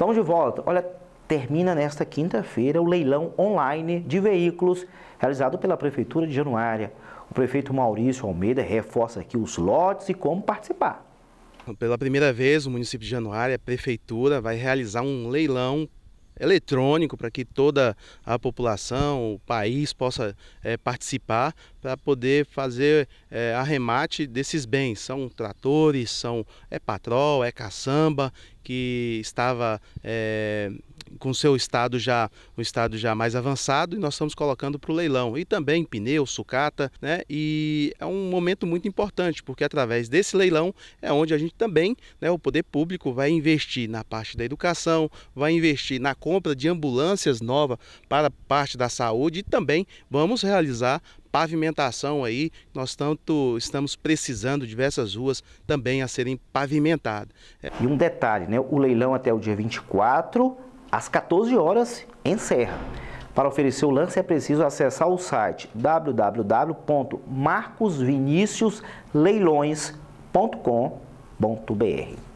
Estamos de volta. Olha, termina nesta quinta-feira o leilão online de veículos realizado pela Prefeitura de Januária. O prefeito Maurício Almeida reforça aqui os lotes e como participar. Pela primeira vez, o município de Januária, a prefeitura, vai realizar um leilão eletrônico para que toda a população, o país possa é, participar para poder fazer é, arremate desses bens. São tratores, são é patrol, é caçamba que estava é, com seu estado já um estado já mais avançado e nós estamos colocando para o leilão e também pneu, sucata, né? E é um momento muito importante porque através desse leilão é onde a gente também, né, o poder público vai investir na parte da educação, vai investir na compra de ambulâncias novas para a parte da saúde e também vamos realizar pavimentação aí, nós tanto estamos precisando diversas ruas também a serem pavimentadas. É e um detalhe, né? O leilão até o dia 24 às 14 horas encerra. Para oferecer o lance é preciso acessar o site www.marcosviniciusleilões.com.br.